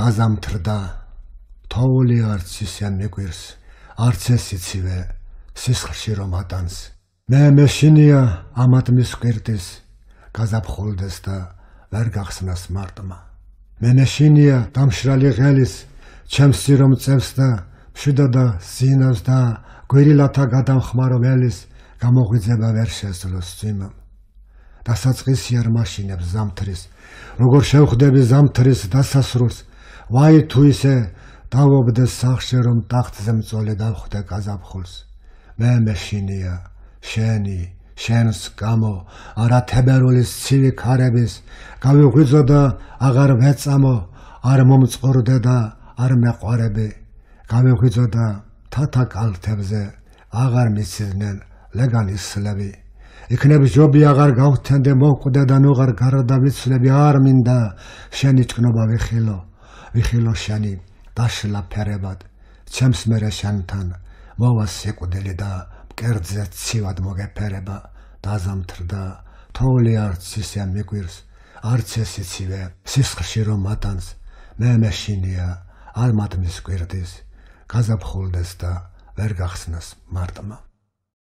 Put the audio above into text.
დაზამთრდა თოვლი არც ისე მეკვირს არც ესიცივე სისხლში რომ ატანს მე მეშინია ამათმის კერდეს გაზაფხულდეს და ვერ გახსნას მარტმა მე მეშინია დამშრალი ღელის ჩემსი რომ წევს და შვიდა და სინავს და გვერილათა გადამხმარო მელის გამოღვიძება ვერ შეძლოს წიმ დასაწყისი არ მაშინებს ზამთრის როგორ შევხდები ზამთრის დასასრულს ვაი თუ ისე დავობდე სახში რომ ტახტზე მწოლე დავხვდე გაზაფხულს მე მეშინია შენი შენს გამო არა თებერვლის ცივი ქარების გავიღვიძო და აღარ ვეწამო არ მომწყორდე და არ მეყარები გავიღვიძო და თათა კალთებზე აღარ მისცდნენ ლეგალისლები იქნებ ჯობი აღარ გავთენდე მოყვდე და ნუ აღარ გარდავიცლები არ მინდა შენი ჭკნობა ვიხილო ვიხილოშანი დაშლა ფერებად ჩემს მერეშანთან მოვა სიკვდილი და მკერდზე ცივად მოგეფერება დაზამთრდა თოვლი არც ისე მეკვირს არც ესე ცივე სისხლში რომ მატანს მე მეშინია არ მათ მის კვირდეს გაზაფხულდეს და ვერ გახსნას მარტმა